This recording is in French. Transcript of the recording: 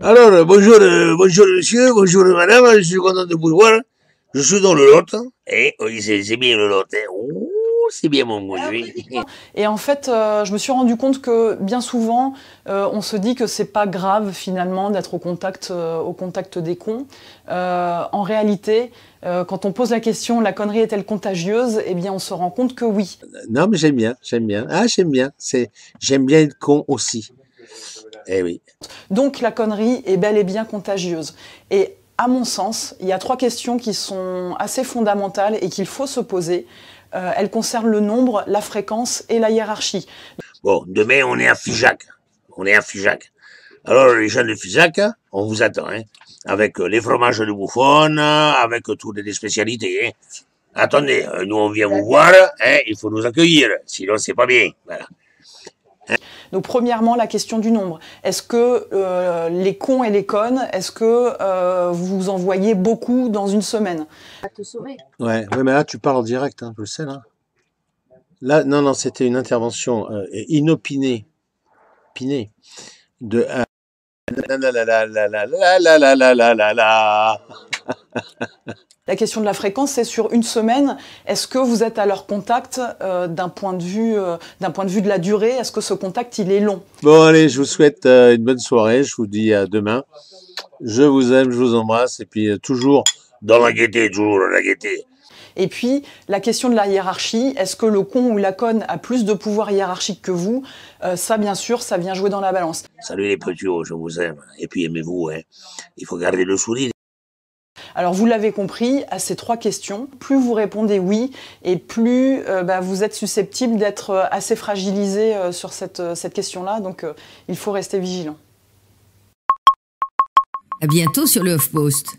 Alors, bonjour, euh, bonjour monsieur, bonjour madame, je suis content de vous voir. Je suis dans le Lot. Et hein. eh, oui, c'est bien le Lot. Hein. c'est bien mon ah Et en fait, euh, je me suis rendu compte que bien souvent, euh, on se dit que c'est pas grave finalement d'être au contact, au contact des cons. en réalité, quand on pose la question, la connerie est-elle contagieuse Eh bien, on se rend compte que oui. Non, mais j'aime bien, j'aime bien. Ah, j'aime bien. C'est, j'aime bien être con aussi. Eh oui. Donc la connerie est bel et bien contagieuse. Et à mon sens, il y a trois questions qui sont assez fondamentales et qu'il faut se poser. Euh, elles concernent le nombre, la fréquence et la hiérarchie. Bon, demain, on est à Figeac. On est à Figeac. Alors, les gens de Figeac, on vous attend, hein. avec euh, les fromages de bouffonne, avec euh, toutes les spécialités. Hein. Attendez, nous, on vient vous voir, hein, il faut nous accueillir, sinon, c'est pas bien. Donc premièrement, la question du nombre. Est-ce que les cons et les connes, est-ce que vous vous envoyez beaucoup dans une semaine Oui, Ouais, mais là tu parles en direct, je le sais là. Là, non, non, c'était une intervention inopinée, pinée, de. La question de la fréquence, c'est sur une semaine, est-ce que vous êtes à leur contact euh, d'un point, de vue, euh, d'un point de vue de la durée Est-ce que ce contact, il est long Bon, allez, je vous souhaite euh, une bonne soirée, je vous dis à demain. Je vous aime, je vous embrasse, et puis toujours dans la gaieté, toujours dans la gaieté. Et puis, la question de la hiérarchie, est-ce que le con ou la conne a plus de pouvoir hiérarchique que vous Ça, bien sûr, ça vient jouer dans la balance. Salut les petits, je vous aime, et puis aimez-vous, hein. il faut garder le sourire. Alors vous l'avez compris, à ces trois questions, plus vous répondez oui et plus euh, bah, vous êtes susceptible d'être euh, assez fragilisé euh, sur cette, cette question-là. Donc il faut rester vigilant. À bientôt sur le HuffPost.